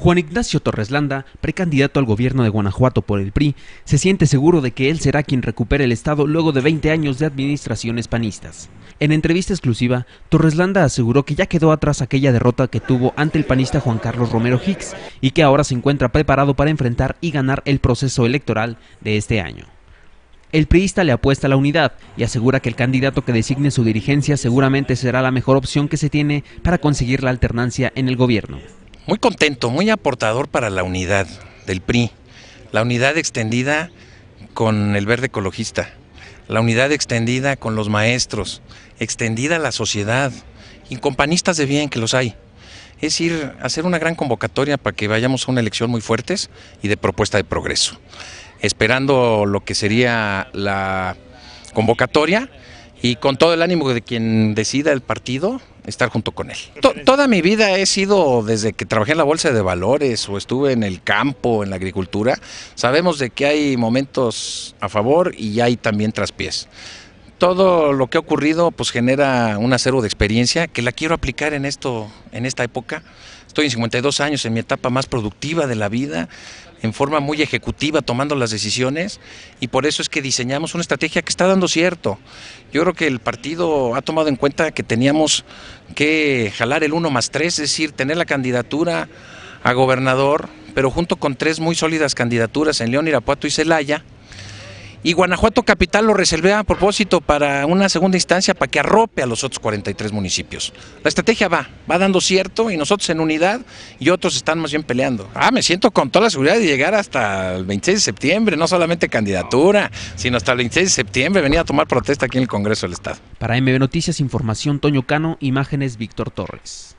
Juan Ignacio Torres Landa, precandidato al gobierno de Guanajuato por el PRI, se siente seguro de que él será quien recupere el Estado luego de 20 años de administraciones panistas. En entrevista exclusiva, Torres Landa aseguró que ya quedó atrás aquella derrota que tuvo ante el panista Juan Carlos Romero Hicks y que ahora se encuentra preparado para enfrentar y ganar el proceso electoral de este año. El priista le apuesta a la unidad y asegura que el candidato que designe su dirigencia seguramente será la mejor opción que se tiene para conseguir la alternancia en el gobierno muy contento, muy aportador para la unidad del PRI, la unidad extendida con el verde ecologista, la unidad extendida con los maestros, extendida la sociedad y compañistas de bien que los hay. Es ir a hacer una gran convocatoria para que vayamos a una elección muy fuertes y de propuesta de progreso. Esperando lo que sería la convocatoria y con todo el ánimo de quien decida el partido, estar junto con él. toda mi vida he sido, desde que trabajé en la bolsa de valores o estuve en el campo, en la agricultura, sabemos de que hay momentos a favor y hay también traspiés todo lo que ha ocurrido pues genera un acervo de experiencia que la quiero aplicar en esto en esta época. Estoy en 52 años en mi etapa más productiva de la vida, en forma muy ejecutiva tomando las decisiones y por eso es que diseñamos una estrategia que está dando cierto. Yo creo que el partido ha tomado en cuenta que teníamos que jalar el 1 más 3, es decir, tener la candidatura a gobernador, pero junto con tres muy sólidas candidaturas en León, Irapuato y Celaya, y Guanajuato Capital lo reservé a propósito para una segunda instancia para que arrope a los otros 43 municipios. La estrategia va, va dando cierto y nosotros en unidad y otros están más bien peleando. Ah, me siento con toda la seguridad de llegar hasta el 26 de septiembre, no solamente candidatura, sino hasta el 26 de septiembre venir a tomar protesta aquí en el Congreso del Estado. Para MB Noticias, información Toño Cano, imágenes Víctor Torres.